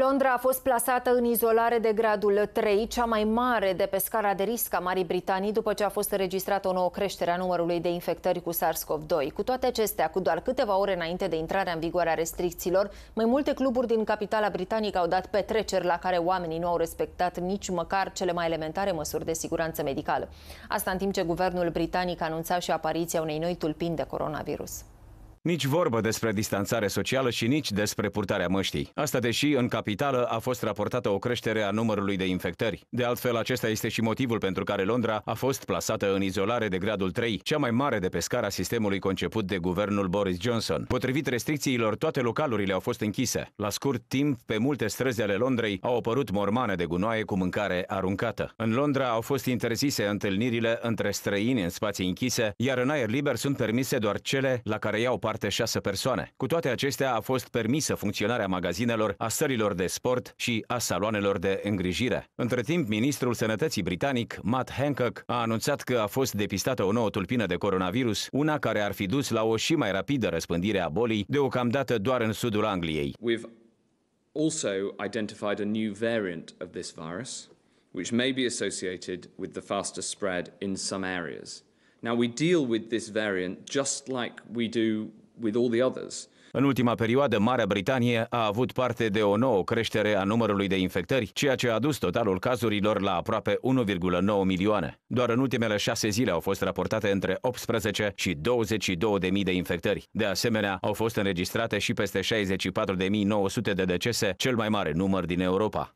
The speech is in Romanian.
Londra a fost plasată în izolare de gradul 3, cea mai mare de pe scara de risc a Marii Britanii, după ce a fost înregistrată o nouă creștere a numărului de infectări cu SARS-CoV-2. Cu toate acestea, cu doar câteva ore înainte de intrarea în vigoare a restricțiilor, mai multe cluburi din capitala britanică au dat petreceri la care oamenii nu au respectat nici măcar cele mai elementare măsuri de siguranță medicală. Asta în timp ce guvernul britanic anunța și apariția unei noi tulpini de coronavirus. Nici vorbă despre distanțare socială și nici despre purtarea măștii. Asta deși în capitală a fost raportată o creștere a numărului de infectări. De altfel, acesta este și motivul pentru care Londra a fost plasată în izolare de gradul 3, cea mai mare de pe scara sistemului conceput de guvernul Boris Johnson. Potrivit restricțiilor, toate localurile au fost închise. La scurt timp, pe multe străzi ale Londrei au apărut mormane de gunoaie cu mâncare aruncată. În Londra au fost interzise întâlnirile între străini în spații închise, iar în aer liber sunt permise doar cele la care iau parte moarte șase persoane. Cu toate acestea, a fost permisă funcționarea magazinelor, a sărilor de sport și a saloanelor de îngrijire. Între timp, ministrul sănătății britanic, Matt Hancock, a anunțat că a fost depistată o nouă tulpină de coronavirus, una care ar fi dus la o și mai rapidă răspândire a bolii, deocamdată doar în sudul Angliei. We've also identified a new variant of this virus, which may be associated with the faster spread in some areas. Now, we deal with this variant just like we do with all the others. În ultima perioadă, Marea Britanie a avut parte de o nouă creștere a numărului de infectări, ceea ce a dus totalul cazurilor la aproape 1,9 milioane. Doar în ultimele șase zile au fost raportate între 18 și 22.000 de infectări. De asemenea, au fost înregistrate și peste 64.900 de decese, cel mai mare număr din Europa.